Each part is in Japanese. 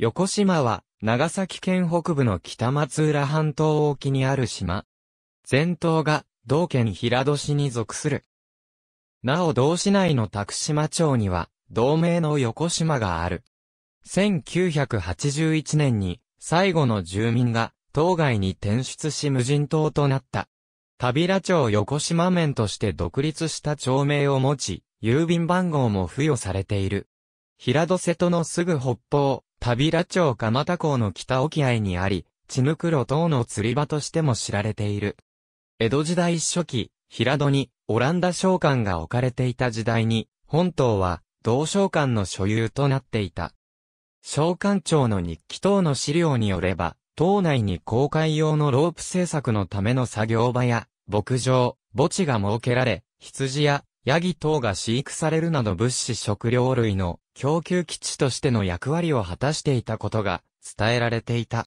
横島は、長崎県北部の北松浦半島沖にある島。全島が、同県平戸市に属する。なお同市内の拓島町には、同名の横島がある。1981年に、最後の住民が、島外に転出し無人島となった。田平町横島面として独立した町名を持ち、郵便番号も付与されている。平戸瀬戸のすぐ北方、旅ら町蒲田港の北沖合にあり、血ぬくろ等の釣り場としても知られている。江戸時代初期、平戸にオランダ商館が置かれていた時代に、本島は同商館の所有となっていた。商館長の日記等の資料によれば、島内に公開用のロープ製作のための作業場や、牧場、墓地が設けられ、羊やヤギ等が飼育されるなど物資食料類の供給基地としての役割を果たしていたことが伝えられていた。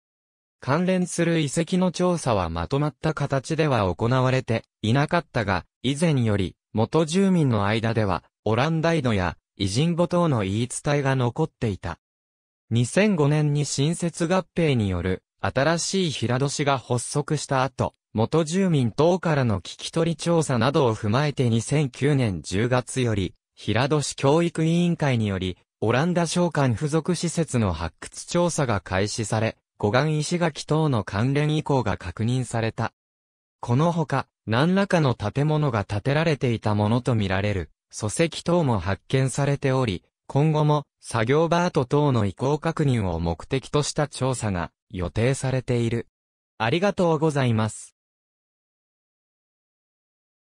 関連する遺跡の調査はまとまった形では行われていなかったが、以前より元住民の間ではオランダイドや偉人母等の言い伝えが残っていた。2005年に新設合併による新しい平戸市が発足した後、元住民等からの聞き取り調査などを踏まえて2009年10月より、平戸市教育委員会により、オランダ商館付属施設の発掘調査が開始され、護岸石垣等の関連遺構が確認された。このほか、何らかの建物が建てられていたものとみられる、礎石等も発見されており、今後も作業バート等の移行確認を目的とした調査が予定されている。ありがとうございます。